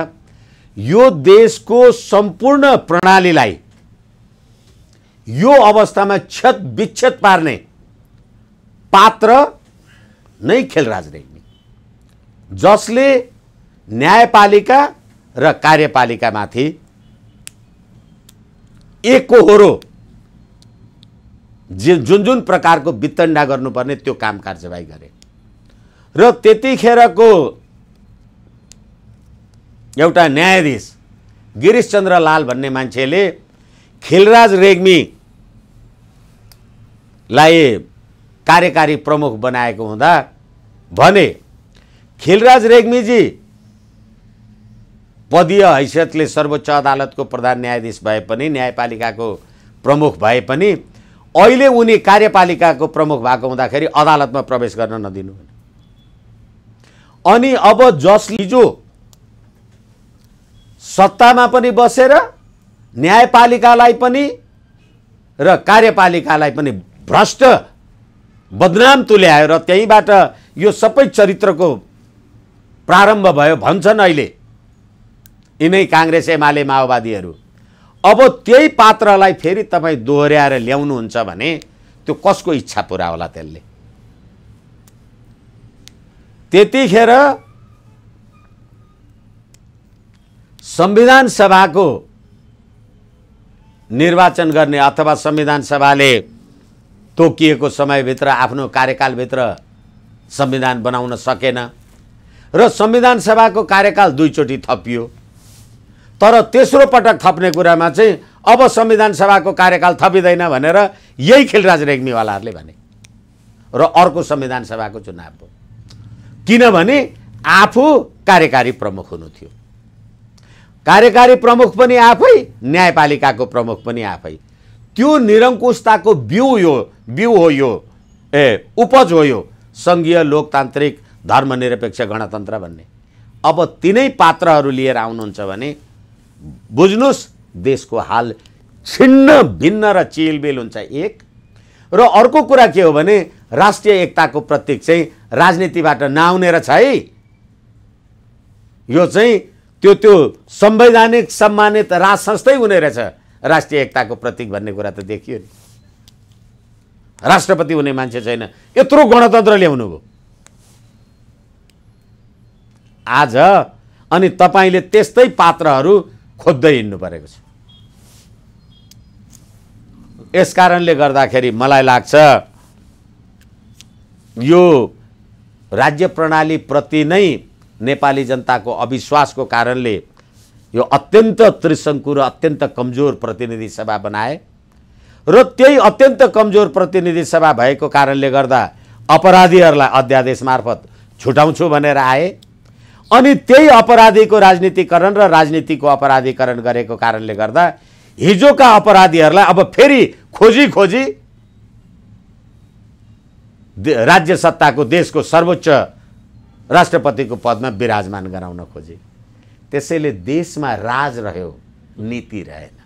यो देशको सम्पूर्ण प्रणालीलाई यो अवस्थामा क्षत विच्छेद पार्ने पात्र नै खेलराज रेग्मी जसले न्यायपालिका र कार्यपालिकामाथि एकहोरो जे जुन जुन प्रकारको वितण्डा गर्नुपर्ने त्यो काम कार्यवाही गरे र त्यतिखेरको एउटा न्यायाधीश गिरिशचन्द्र लाल भन्ने मान्छेले खिलराज रेग्मीलाई कार्यकारी प्रमुख बनाएको हुँदा भने खिलराज रेग्मीजी पदीय हैसियतले सर्वोच्च अदालतको प्रधान न्यायाधीश भए पनि न्यायपालिकाको प्रमुख भए पनि अहिले उनी कार्यपालिकाको प्रमुख भएको हुँदाखेरि अदालतमा प्रवेश गर्न नदिनु भने अनि अब जस हिजो सत्तामा पनि बसेर न्यायपालिकालाई पनि र कार्यपालिकालाई पनि भ्रष्ट बदनाम तुल्यायो र त्यहीँबाट यो सबै चरित्रको प्रारम्भ भयो भन्छन् अहिले यिनै काङ्ग्रेस एमाले माओवादीहरू अब त्यही पात्रलाई फेरि तपाईँ दोहोऱ्याएर ल्याउनुहुन्छ भने त्यो कसको इच्छा पुरा होला त्यसले त्यतिखेर संविधान सभाको निर्वाचन गर्ने अथवा संविधान सभाले तोकिएको समयभित्र आफ्नो कार्यकालभित्र संविधान बनाउन सकेन र संविधान सभाको कार्यकाल दुईचोटि थपियो तर तेस्रो पटक थप्ने कुरामा चाहिँ अब संविधान सभाको कार्यकाल थपिँदैन भनेर यही खिलराज रेग्मीवालाहरूले भने र अर्को संविधान सभाको चुनाव भयो किनभने आफू कार्यकारी प्रमुख हुनु थियो कार्यकारी प्रमुख पनि आफै न्यायपालिकाको प्रमुख पनि आफै त्यो निरङ्कुशताको बिउ यो बिउ हो यो ए उपज हो यो सङ्घीय लोकतान्त्रिक धर्मनिरपेक्ष गणतन्त्र भन्ने अब तिनै पात्रहरू लिएर आउनुहुन्छ भने बुझ्नुहोस् देशको हाल छिन्न भिन्न र चिलबिल हुन्छ एक र अर्को कुरा के हो भने राष्ट्रिय एकताको प्रतीक चाहिँ राजनीतिबाट नआउने रहेछ है यो चाहिँ त्यो त्यो संवैधानिक सम्मानित राज संस्थै हुने रहेछ राष्ट्रिय एकताको प्रतीक भन्ने कुरा त देखियो नि राष्ट्रपति हुने मान्छे छैन यत्रो गणतन्त्र ल्याउनु भयो आज अनि तपाईँले त्यस्तै पात्रहरू खोज्दै हिँड्नु परेको छ यस कारणले गर्दाखेरि मलाई लाग्छ यो राज्य प्रणालीप्रति नै नेपाली जनताको अविश्वासको कारणले यो अत्यन्त त्रिशङ्कु र अत्यन्त कमजोर प्रतिनिधि सभा बनाए र त्यही अत्यन्त कमजोर प्रतिनिधि सभा भएको कारणले गर्दा अपराधीहरूलाई अध्यादेश मार्फत छुटाउँछु भनेर आए अनि त्यही अपराधीको राजनीतिकरण र राजनीतिको अपराधीकरण गरेको कारणले गर्दा हिजोका अपराधीहरूलाई अब फेरि खोजी खोजी राज्य सत्ताको देशको सर्वोच्च राष्ट्रपतिको पदमा विराजमान गराउन खोजे त्यसैले देशमा राज रह्यो नीति रहेन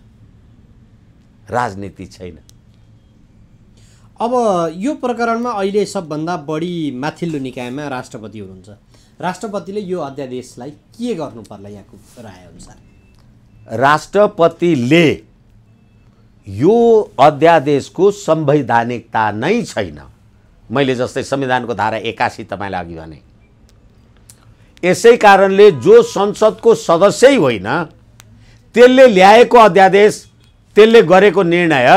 राजनीति छैन अब यो प्रकरणमा अहिले सबभन्दा बढी माथिल्लो निकायमा राष्ट्रपति हुनुहुन्छ राष्ट्रपतिले यो अध्यादेशलाई के गर्नु पर्ला यहाँको रायअनुसार राष्ट्रपतिले यो अध्यादेशको संवैधानिकता नै छैन मैले जस्तै संविधानको धारा एकासी तपाईँलाई अघि भने यसै कारणले जो संसदको सदस्यै होइन त्यसले ल्याएको अध्यादेश त्यसले गरेको निर्णय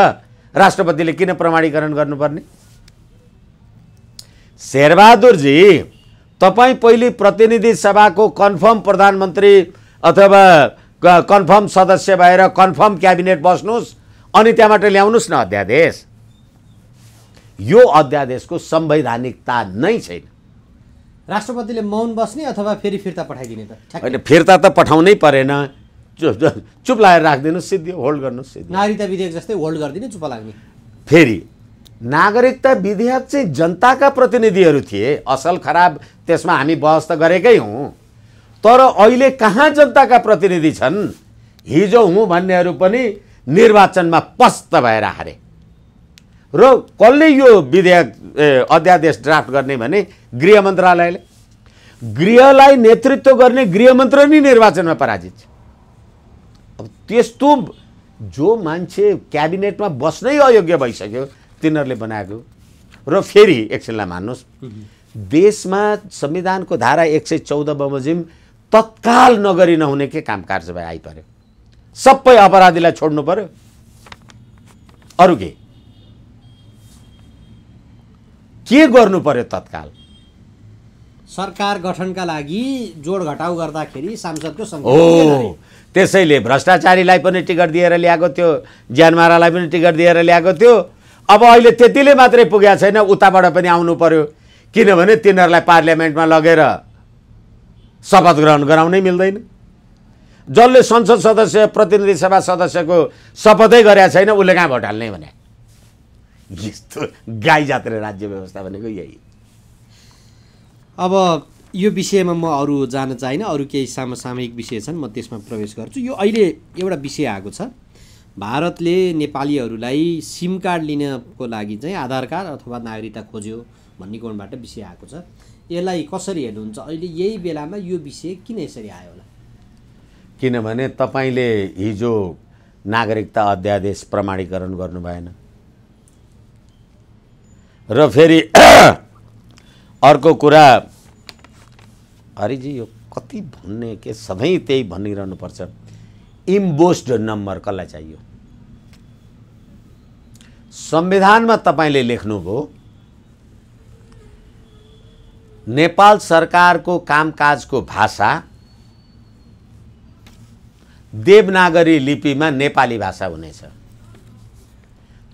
राष्ट्रपतिले किन प्रमाणीकरण गर्नुपर्ने शेरबहादुरजी तपाईँ पहिले प्रतिनिधि सभाको कन्फर्म प्रधानमन्त्री अथवा कन्फर्म सदस्य भएर कन्फर्म क्याबिनेट बस्नुहोस् अनि त्यहाँबाट ल्याउनुहोस् न अध्यादेश यो अध्यादेशको संवैधानिकता नै छैन राष्ट्रपतिले मौन बस्ने अथवा फेरि फिर्ता पठाइदिने त होइन फिर्ता त पठाउनै परेन चुप लगाएर राखिदिनु सिद्धि होल्ड गर्नु सिद्धि नागरिकता विधेयक जस्तै होल्ड गरिदिनु चुप लाग्ने फेरि नागरिकता विधेयक चाहिँ जनताका प्रतिनिधिहरू थिए असल खराब त्यसमा हामी बहस त गरेकै हौँ तर अहिले कहाँ जनताका प्रतिनिधि छन् हिजो हुँ भन्नेहरू पनि निर्वाचनमा पस्त भएर हारे र कसले यो विधेयक अध्यादेश ड्राफ्ट गर्ने भने गृह मन्त्रालयले गृहलाई नेतृत्व गर्ने गृहमन्त्री नै निर्वाचनमा पराजित छ अब त्यस्तो जो मान्छे क्याबिनेटमा बस्नै अयोग्य भइसक्यो तिनीहरूले बनाएको र फेरि एकछिनलाई मान्नुहोस् देशमा संविधानको धारा एक सय चौध बमोजिम तत्काल नगरी नहुने के काम कार्यवाही आइपऱ्यो सबै अपराधीलाई छोड्नु पऱ्यो अरू के के गर्नु पर्यो तत्काल सरकार गठनका लागि जोड घटाउ गर्दाखेरि सांसदको हो त्यसैले भ्रष्टाचारीलाई पनि टिकट दिएर ल्याएको थियो ज्यानमारालाई पनि टिकट दिएर ल्याएको थियो अब अहिले त्यतिले मात्रै पुगेको छैन उताबाट पनि आउनु पर्यो किनभने तिनीहरूलाई पार्लियामेन्टमा लगेर शपथ ग्रहण गराउनै मिल्दैन जसले संसद सदस्य प्रतिनिधि सभा सदस्यको शपथै गरेका छैन उसले कहाँ भोट हाल्ने भने यस्तो गाई जात्रे राज्य व्यवस्था भनेको यही अब यो विषयमा म अरू जान चाहिँ अरू केही समसामयिक विषय छन् म त्यसमा प्रवेश गर्छु यो अहिले एउटा विषय आएको छ भारतले नेपालीहरूलाई सिम कार्ड लिनको लागि चाहिँ आधार कार्ड अथवा नागरिकता खोज्यो भन्ने कोणबाट विषय आएको छ यसलाई कसरी हेर्नुहुन्छ अहिले यही बेलामा यो विषय किन यसरी आयो होला किनभने तपाईँले हिजो नागरिकता अध्यादेश प्रमाणीकरण गर्नु भएन र फेरि (clears throat) अर्को कुरा हरिजी यो कति भन्ने के सधैँ त्यही पर्छ इम्बोस्ड नम्बर कसलाई चाहियो संविधानमा तपाईँले लेख्नुभयो नेपाल सरकारको कामकाजको भाषा देवनागरी लिपिमा नेपाली भाषा हुनेछ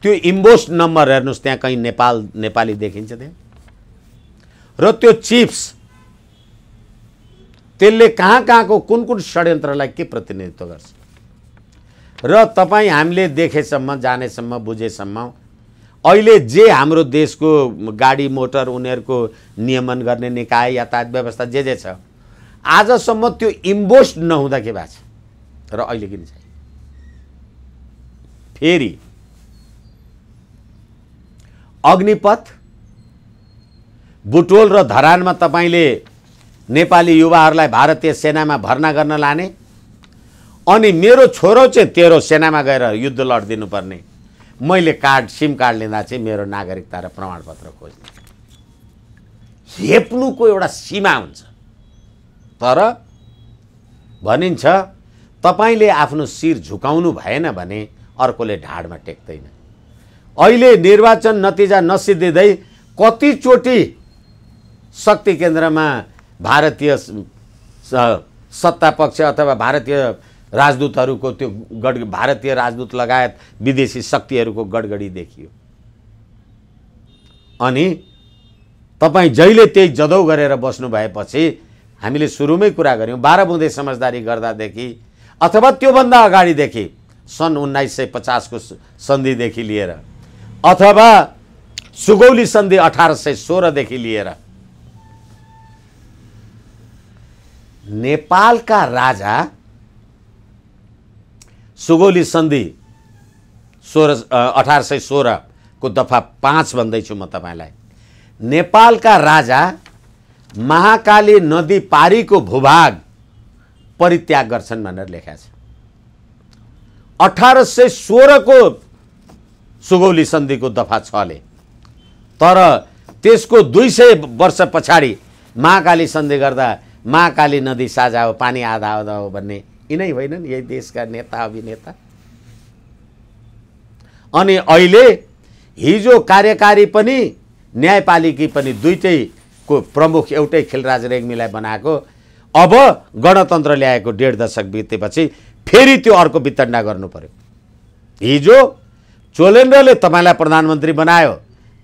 त्यो इम्बोस्ट नम्बर हेर्नुहोस् त्यहाँ कहीँ नेपाल नेपाली देखिन्छ त्यहाँ र त्यो चिप्स त्यसले कहाँ कहाँको कुन कुन षड्यन्त्रलाई के प्रतिनिधित्व गर्छ र तपाईँ हामीले देखेसम्म जानेसम्म बुझेसम्म अहिले जे हाम्रो देशको गाडी मोटर उनीहरूको नियमन गर्ने निकाय यातायात व्यवस्था जे जे छ आजसम्म त्यो इम्बोस्ड नहुँदा के भएको छ र अहिले किन छैन फेरि अग्निपथ बुटोल र धरानमा तपाईँले नेपाली युवाहरूलाई भारतीय सेनामा भर्ना गर्न लाने अनि मेरो छोरो चाहिँ तेरो सेनामा गएर युद्ध लडिदिनुपर्ने मैले कार्ड सिम कार्ड लिँदा चाहिँ मेरो नागरिकता र प्रमाणपत्र खोज्ने हेप्नुको एउटा सीमा हुन्छ तर भनिन्छ तपाईँले आफ्नो शिर झुकाउनु भएन भने अर्कोले ढाडमा टेक्दैन अहिले निर्वाचन नतिजा नसिद्धिँदै कतिचोटि शक्ति केन्द्रमा भारतीय सत्ता पक्ष अथवा भारतीय राजदूतहरूको त्यो गड भारतीय राजदूत लगायत विदेशी शक्तिहरूको गडगडी देखियो अनि तपाईँ जहिले त्यही जदौ गरेर बस्नु भएपछि हामीले सुरुमै कुरा गऱ्यौँ बाह्र बुँदे समझदारी गर्दादेखि अथवा त्योभन्दा अगाडिदेखि सन् उन्नाइस सय पचासको सन्धिदेखि लिएर अथवा सुगौली सन्धि अठार सय सोह्रदेखि लिएर नेपालका राजा सुगौली सन्धि सोह्र अठार सय सोह्रको दफा पाँच भन्दैछु म तपाईँलाई नेपालका राजा महाकाली नदी पारीको भूभाग परित्याग गर्छन् भनेर लेखा छ अठार सय सोह्रको सुगौली सन्धिको दफा छले तर त्यसको दुई सय वर्ष पछाडि महाकाली सन्धि गर्दा महाकाली नदी साझा हो पानी आधा आधा हो भन्ने यिनै होइनन् यही देशका नेता अभिनेता अनि अहिले हिजो कार्यकारी पनि न्यायपालिकी पनि दुइटैको प्रमुख एउटै खेलराज रेग्मीलाई बनाएको अब गणतन्त्र ल्याएको डेढ दशक बितेपछि फेरि त्यो अर्को वितण्डा गर्नु पर्यो हिजो चोलेन्द्रले तपाईँलाई प्रधानमन्त्री बनायो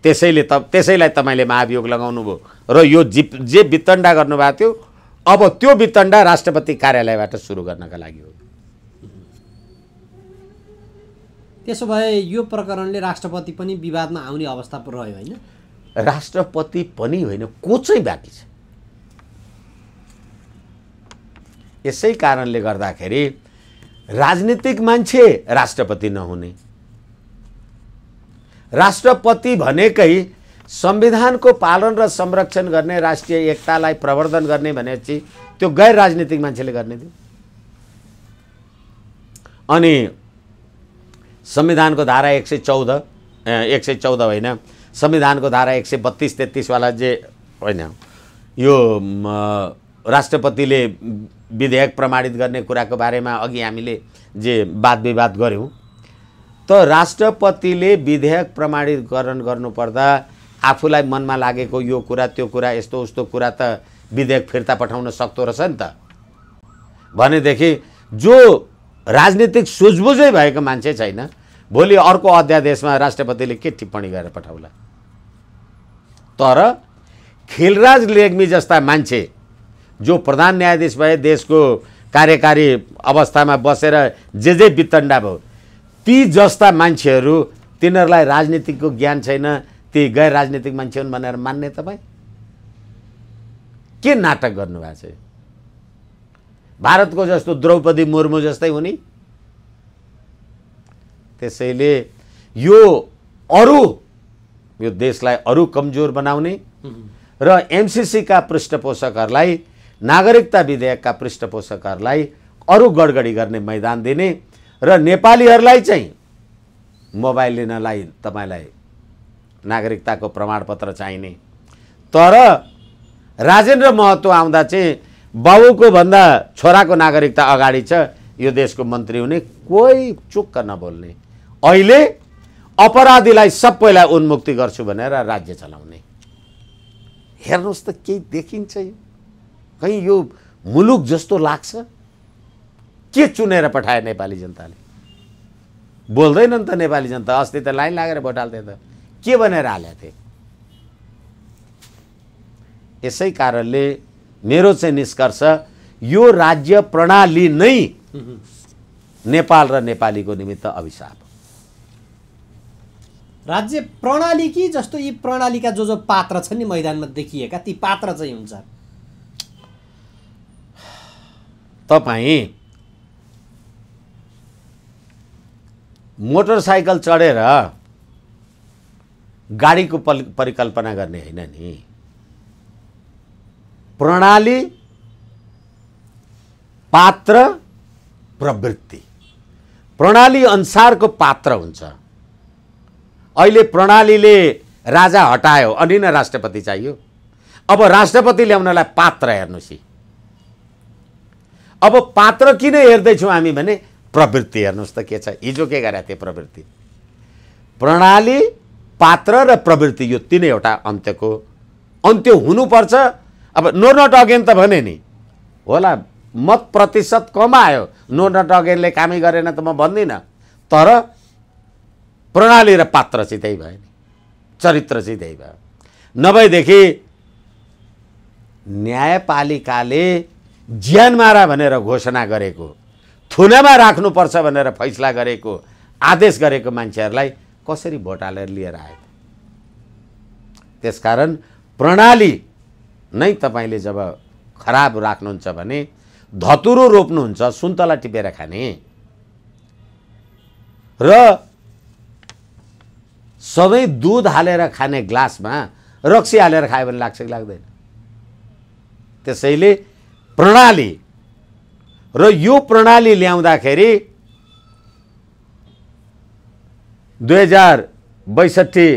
त्यसैले त त्यसैलाई तपाईँले महाभियोग लगाउनु लगाउनुभयो र यो जि जे वितण्डा गर्नुभएको थियो अब त्यो वितण्डा राष्ट्रपति कार्यालयबाट सुरु गर्नका लागि हो त्यसो भए यो प्रकरणले राष्ट्रपति पनि विवादमा आउने अवस्था रह्यो होइन राष्ट्रपति पनि होइन को चाहिँ बाँकी छ यसै कारणले गर्दाखेरि राजनीतिक मान्छे राष्ट्रपति नहुने राष्ट्रपति भनेकै संविधानको पालन र संरक्षण गर्ने राष्ट्रिय एकतालाई प्रवर्धन गर्ने भनेपछि त्यो गैर राजनीतिक मान्छेले गर्ने थियो अनि संविधानको धारा एक सय चौध एक सय चौध होइन संविधानको धारा एक सय बत्तिस तेत्तिसवाला जे होइन यो राष्ट्रपतिले विधेयक प्रमाणित गर्ने कुराको बारेमा अघि हामीले जे वाद विवाद गऱ्यौँ त राष्ट्रपतिले विधेयक प्रमाणीकरण गर्नुपर्दा आफूलाई मनमा लागेको यो कुरा त्यो कुरा यस्तो उस्तो कुरा त विधेयक फिर्ता पठाउन सक्दो रहेछ नि त भनेदेखि जो राजनीतिक सुझबुझै भएको मान्छे छैन भोलि अर्को अध्यादेशमा राष्ट्रपतिले के टिप्पणी गरेर पठाउला तर खिलराज लेग्मी जस्ता मान्छे जो प्रधान न्यायाधीश भए देशको कार्यकारी अवस्थामा बसेर जे जे बितन्डा भयो ती जस्ता मान्छेहरू तिनीहरूलाई राजनीतिको ज्ञान छैन ती गैर राजनीतिक मान्छे हुन् भनेर मान्ने तपाईँ के नाटक गर्नुभएको छ भारतको जस्तो द्रौपदी मुर्मु जस्तै हुने त्यसैले यो अरू यो देशलाई अरू कमजोर बनाउने र एमसिसीका पृष्ठपोषकहरूलाई नागरिकता विधेयकका पृष्ठपोषकहरूलाई अरू गडगडी गर्ने मैदान दिने र नेपालीहरूलाई चाहिँ मोबाइल लिनलाई तपाईँलाई नागरिकताको प्रमाणपत्र चाहिने तर राजेन्द्र महतो आउँदा चाहिँ बाबुको भन्दा छोराको नागरिकता अगाडि छ यो देशको मन्त्री हुने कोही चुक्क नबोल्ने अहिले अपराधीलाई सबैलाई उन्मुक्ति गर्छु भनेर राज्य चलाउने हेर्नुहोस् त केही देखिन्छ यो कहीँ यो मुलुक जस्तो लाग्छ के चुनेर पठाए नेपाली जनताले बोल्दैनन् त नेपाली जनता अस्ति त लाइन लागेर भोट हाल्थे त के भनेर हालेको थिए यसै कारणले मेरो चाहिँ निष्कर्ष यो राज्य प्रणाली नै नेपाल र नेपालीको निमित्त अभिशाप राज्य प्रणाली कि जस्तो यी प्रणालीका जो जो पात्र छन् नि मैदानमा देखिएका ती पात्र चाहिँ हुन्छ तपाईँ मोटरसाइकल चढेर गाडीको परिकल्पना गर्ने होइन नि प्रणाली पात्र प्रवृत्ति प्रणाली अनुसारको पात्र हुन्छ अहिले प्रणालीले राजा हटायो अनि न राष्ट्रपति चाहियो अब राष्ट्रपति ल्याउनलाई पात्र हेर्नुहोस् अब पात्र किन हेर्दैछौँ हामी भने प्रवृत्ति हेर्नुहोस् त के छ हिजो के गरेका थिए प्रवृत्ति प्रणाली पात्र र प्रवृत्ति यो तिनैवटा अन्त्यको अन्त्य हुनुपर्छ अब नो नट अगेन त भने नि होला मत प्रतिशत कम आयो नो नट अगेनले कामै गरेन त म भन्दिनँ तर प्रणाली र पात्र चाहिँ त्यही भयो नि चरित्र चाहिँ त्यही भयो नभएदेखि न्यायपालिकाले ज्यान मारा भनेर घोषणा गरेको थुनामा राख्नुपर्छ भनेर फैसला गरेको आदेश गरेको मान्छेहरूलाई कसरी भोट हालेर लिएर आए त्यसकारण प्रणाली नै तपाईँले जब खराब राख्नुहुन्छ भने धतुरो रोप्नुहुन्छ सुन्तला टिपेर खाने र सधैँ दुध हालेर खाने ग्लासमा रक्सी हालेर खायो भने लाग्छ कि लाग्दैन त्यसैले प्रणाली र यो प्रणाली ल्याउँदाखेरि दुई हजार बैसठी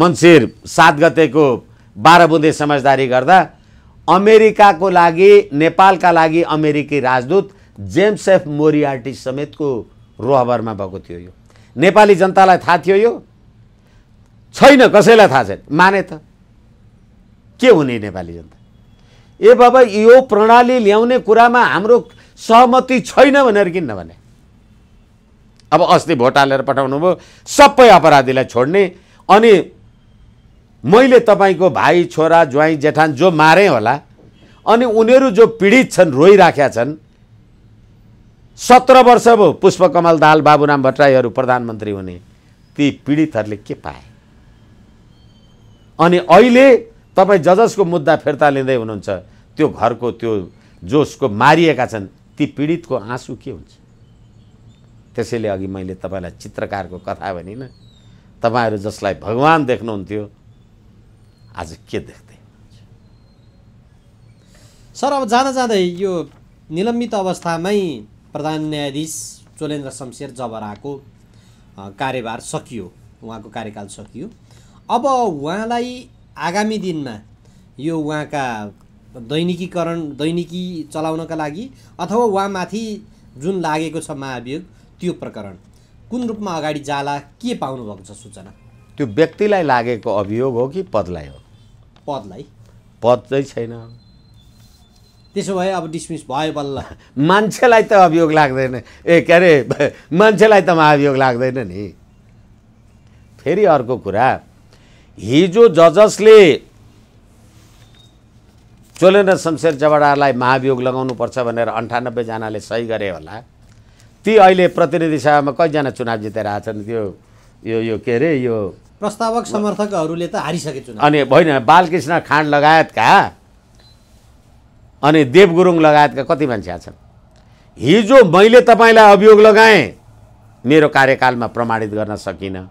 मन्सिर सात गतेको बाह्र बुँदे समझदारी गर्दा अमेरिकाको लागि नेपालका लागि अमेरिकी राजदूत जेम्स एफ मोरियार्टी समेतको रोहबरमा भएको थियो यो नेपाली जनतालाई थाहा थियो यो छैन कसैलाई थाहा छैन माने त के हुने नेपाली जनता ए बाबा यो प्रणाली ल्याउने कुरामा हाम्रो सहमति छैन भनेर किन भने अब अस्ति भोट हालेर पठाउनु भयो सबै अपराधीलाई छोड्ने अनि मैले तपाईँको भाइ छोरा ज्वाइँ जेठान जो मारे होला अनि उनीहरू जो पीडित छन् रोइराख्या छन् सत्र वर्ष भयो पुष्पकमल दाल बाबुराम भट्टराईहरू प्रधानमन्त्री हुने ती पीडितहरूले के पाए अनि अहिले तपाईँ जजसको मुद्दा फिर्ता लिँदै हुनुहुन्छ त्यो घरको त्यो जोसको मारिएका छन् ती पीडितको आँसु के हुन्छ त्यसैले अघि मैले तपाईँलाई चित्रकारको कथा भनिनँ तपाईँहरू जसलाई भगवान् देख्नुहुन्थ्यो आज के देख्दै सर अब जाँदा जाँदै यो निलम्बित अवस्थामै प्रधान न्यायाधीश चोलेन्द्र शमशेर जबराको कार्यभार सकियो उहाँको कार्यकाल सकियो अब उहाँलाई आगामी दिनमा यो उहाँका दैनिकीकरण दैनिकी चलाउनका लागि अथवा उहाँमाथि जुन लागेको छ महाभियोग त्यो प्रकरण कुन रूपमा अगाडि जाला के पाउनुभएको छ सूचना त्यो व्यक्तिलाई लागेको अभियोग हो कि पदलाई हो पदलाई पद चाहिँ छैन त्यसो भए अब डिसमिस भयो बल्ल (laughs) मान्छेलाई त अभियोग लाग्दैन ए के अरे (laughs) मान्छेलाई त महाभियोग लाग्दैन नि फेरि अर्को कुरा हिजो जजसले चोलेन्द्र शमशेर जवडालाई महाभियोग लगाउनुपर्छ भनेर अन्ठानब्बेजनाले सही गरे होला ती अहिले प्रतिनिधि सभामा कतिजना चुनाव जितेर आएछन् त्यो यो यो के अरे यो प्रस्तावक समर्थकहरूले त हारिसके चुनाव अनि होइन बालकृष्ण खाँड लगायतका अनि देव गुरुङ लगायतका कति मान्छे आएछन् हिजो मैले तपाईँलाई अभियोग लगाएँ मेरो कार्यकालमा प्रमाणित गर्न सकिनँ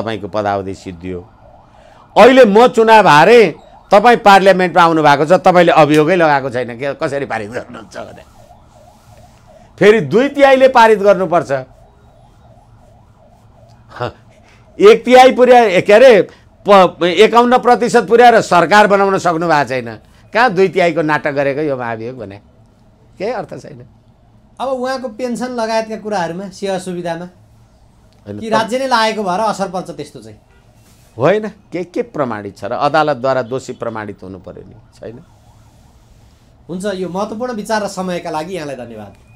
तपाईँको पदावधि सिद्धियो अहिले म चुनाव हारेँ तपाईँ पार्लियामेन्टमा आउनु भएको छ तपाईँले अभियोगै लगाएको छैन के कसरी पारित गर्नुहुन्छ भने फेरि दुई तिहाईले पारित गर्नुपर्छ (laughs) एक तिहाई पुर्या के अरे प एकाउन्न प्रतिशत पुर्याएर सरकार बनाउन सक्नु भएको छैन कहाँ दुई तिहाईको नाटक गरेको यो महाभियोग भने केही अर्थ छैन अब उहाँको पेन्सन लगायतका कुराहरूमा सेवा सुविधामा कि राज्य नै लागेको भएर असर पर्छ त्यस्तो चाहिँ होइन के के प्रमाणित छ र अदालतद्वारा दोषी प्रमाणित हुनु पऱ्यो नि छैन हुन्छ यो महत्त्वपूर्ण विचार र समयका लागि यहाँलाई धन्यवाद